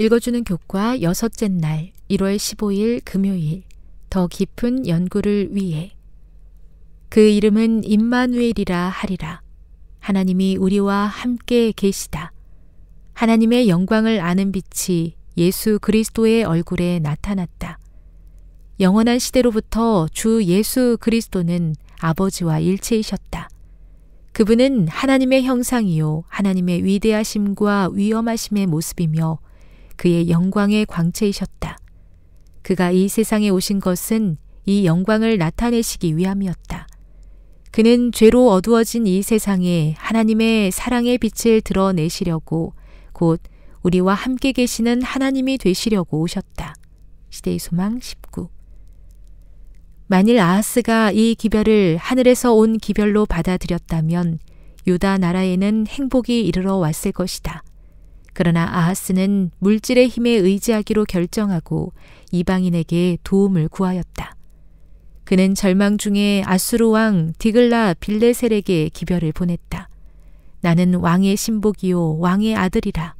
읽어주는 교과 여섯째 날 1월 15일 금요일 더 깊은 연구를 위해 그 이름은 임마누엘이라 하리라 하나님이 우리와 함께 계시다 하나님의 영광을 아는 빛이 예수 그리스도의 얼굴에 나타났다 영원한 시대로부터 주 예수 그리스도는 아버지와 일체이셨다 그분은 하나님의 형상이요 하나님의 위대하심과 위엄하심의 모습이며 그의 영광의 광채이셨다. 그가 이 세상에 오신 것은 이 영광을 나타내시기 위함이었다. 그는 죄로 어두워진 이 세상에 하나님의 사랑의 빛을 드러내시려고 곧 우리와 함께 계시는 하나님이 되시려고 오셨다. 시대의 소망 19. 만일 아하스가 이 기별을 하늘에서 온 기별로 받아들였다면 유다 나라에는 행복이 이르러 왔을 것이다. 그러나 아하스는 물질의 힘에 의지하기로 결정하고 이방인에게 도움을 구하였다. 그는 절망 중에 아수르 왕 디글라 빌레셀에게 기별을 보냈다. 나는 왕의 신복이요 왕의 아들이라.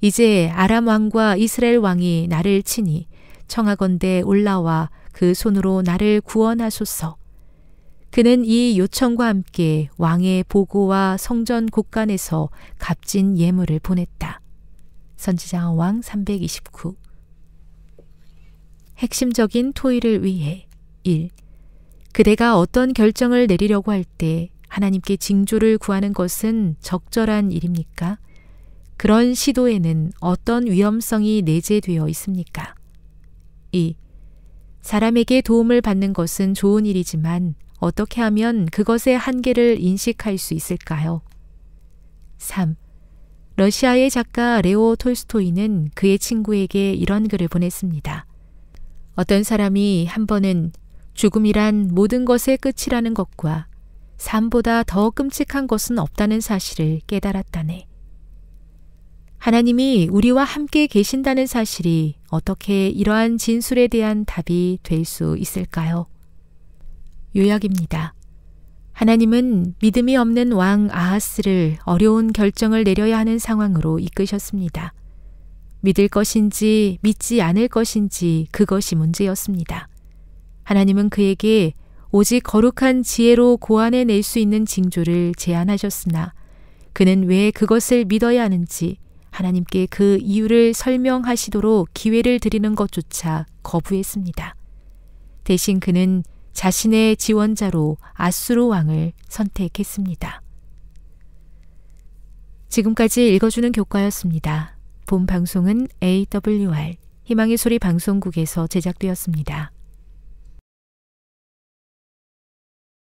이제 아람 왕과 이스라엘 왕이 나를 치니 청하건대 올라와 그 손으로 나를 구원하소서. 그는 이 요청과 함께 왕의 보고와 성전 곳간에서 값진 예물을 보냈다. 선지자 왕 329 핵심적인 토의를 위해 1. 그대가 어떤 결정을 내리려고 할 때 하나님께 징조를 구하는 것은 적절한 일입니까? 그런 시도에는 어떤 위험성이 내재되어 있습니까? 2. 사람에게 도움을 받는 것은 좋은 일이지만 어떻게 하면 그것의 한계를 인식할 수 있을까요? 3. 러시아의 작가 레오 톨스토이는 그의 친구에게 이런 글을 보냈습니다. 어떤 사람이 한 번은 죽음이란 모든 것의 끝이라는 것과 삶보다 더 끔찍한 것은 없다는 사실을 깨달았다네. 하나님이 우리와 함께 계신다는 사실이 어떻게 이러한 진술에 대한 답이 될 수 있을까요? 요약입니다. 하나님은 믿음이 없는 왕 아하스를 어려운 결정을 내려야 하는 상황으로 이끄셨습니다. 믿을 것인지 믿지 않을 것인지 그것이 문제였습니다. 하나님은 그에게 오직 거룩한 지혜로 고안해 낼 수 있는 징조를 제안하셨으나 그는 왜 그것을 믿어야 하는지 하나님께 그 이유를 설명하시도록 기회를 드리는 것조차 거부했습니다. 대신 그는 자신의 지원자로 아수르 왕을 선택했습니다. 지금까지 읽어주는 교과였습니다. 본 방송은 AWR 희망의 소리 방송국에서 제작되었습니다.